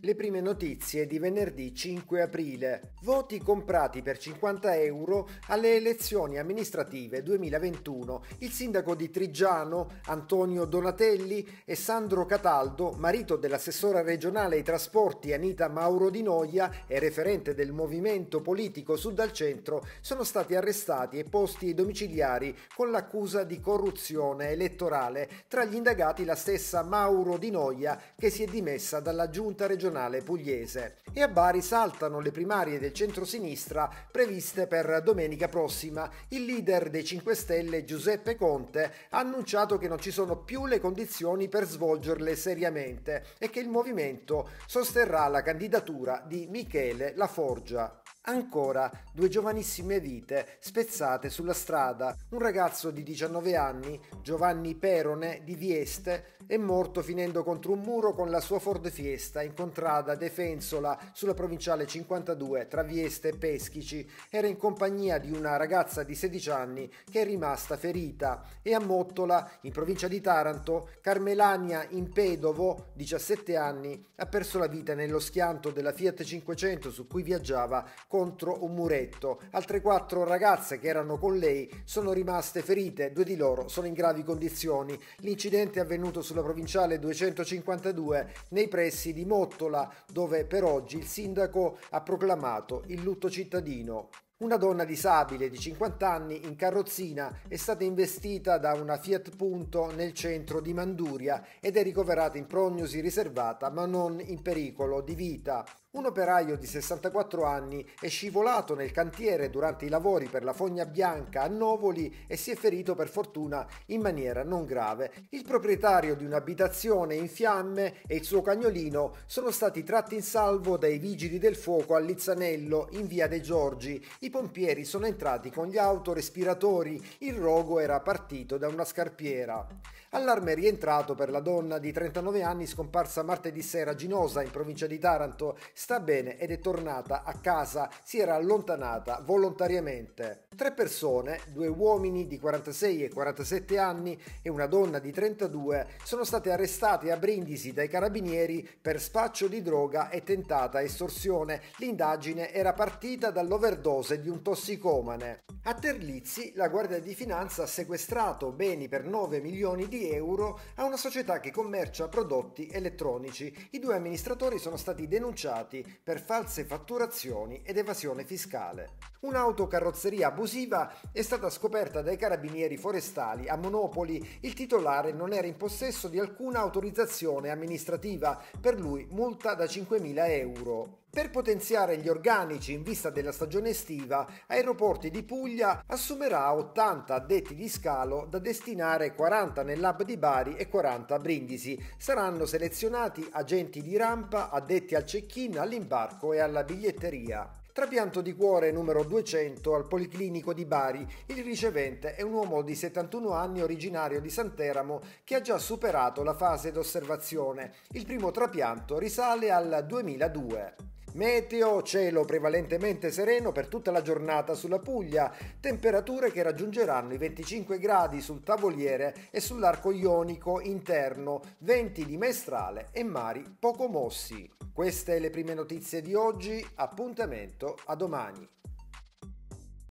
Le prime notizie di venerdì 5 aprile. Voti comprati per 50 euro alle elezioni amministrative 2021. Il sindaco di Trigiano, Antonio Donatelli e Sandro Cataldo, marito dell'assessora regionale ai trasporti Anita Mauro Di Noia e referente del movimento politico Sud al Centro, sono stati arrestati e posti ai domiciliari con l'accusa di corruzione elettorale. Tra gli indagati la stessa Mauro Di Noia che si è dimessa dalla giunta regionale regionale pugliese. E a Bari saltano le primarie del centro-sinistra previste per domenica prossima. Il leader dei 5 Stelle Giuseppe Conte ha annunciato che non ci sono più le condizioni per svolgerle seriamente e che il movimento sosterrà la candidatura di Michele Laforgia. Ancora due giovanissime vite spezzate sulla strada. Un ragazzo di 19 anni, Giovanni Perone di Vieste, è morto finendo contro un muro con la sua Ford Fiesta in contrada Defensola sulla provinciale 52 tra Vieste e Peschici. Era in compagnia di una ragazza di 16 anni che è rimasta ferita e a Mottola, in provincia di Taranto, Carmelania Impedovo, 17 anni, ha perso la vita nello schianto della Fiat 500 su cui viaggiava con contro un muretto. Altre quattro ragazze che erano con lei sono rimaste ferite, due di loro sono in gravi condizioni. L'incidente è avvenuto sulla provinciale 252 nei pressi di Mottola, dove per oggi il sindaco ha proclamato il lutto cittadino. Una donna disabile di 50 anni in carrozzina è stata investita da una Fiat Punto nel centro di Manduria ed è ricoverata in prognosi riservata ma non in pericolo di vita. Un operaio di 64 anni è scivolato nel cantiere durante i lavori per la fogna bianca a Novoli e si è ferito per fortuna in maniera non grave. Il proprietario di un'abitazione in fiamme e il suo cagnolino sono stati tratti in salvo dai vigili del fuoco a Lizzanello in via De Giorgi. I pompieri sono entrati con gli autorespiratori, il rogo era partito da una scarpiera. Allarme rientrato per la donna di 39 anni scomparsa martedì sera a Ginosa in provincia di Taranto sta bene ed è tornata a casa, si era allontanata volontariamente. Tre persone, due uomini di 46 e 47 anni e una donna di 32, sono state arrestate a Brindisi dai carabinieri per spaccio di droga e tentata estorsione. L'indagine era partita dall'overdose di un tossicomane. A Terlizzi la Guardia di Finanza ha sequestrato beni per 9 milioni di euro a una società che commercia prodotti elettronici. I due amministratori sono stati denunciati imputati per false fatturazioni ed evasione fiscale. Un'autocarrozzeria abusiva è stata scoperta dai carabinieri forestali a Monopoli. Il titolare non era in possesso di alcuna autorizzazione amministrativa, per lui multa da 5.000 euro. Per potenziare gli organici in vista della stagione estiva, Aeroporti di Puglia assumerà 80 addetti di scalo da destinare 40 nel lab di Bari e 40 a Brindisi. Saranno selezionati agenti di rampa, addetti al check-in, all'imbarco e alla biglietteria. Trapianto di cuore numero 200 al Policlinico di Bari. Il ricevente è un uomo di 71 anni originario di Santeramo che ha già superato la fase d'osservazione. Il primo trapianto risale al 2002. Meteo, cielo prevalentemente sereno per tutta la giornata sulla Puglia, temperature che raggiungeranno i 25 gradi sul tavoliere e sull'arco ionico interno, venti di maestrale e mari poco mossi. Queste le prime notizie di oggi, appuntamento a domani.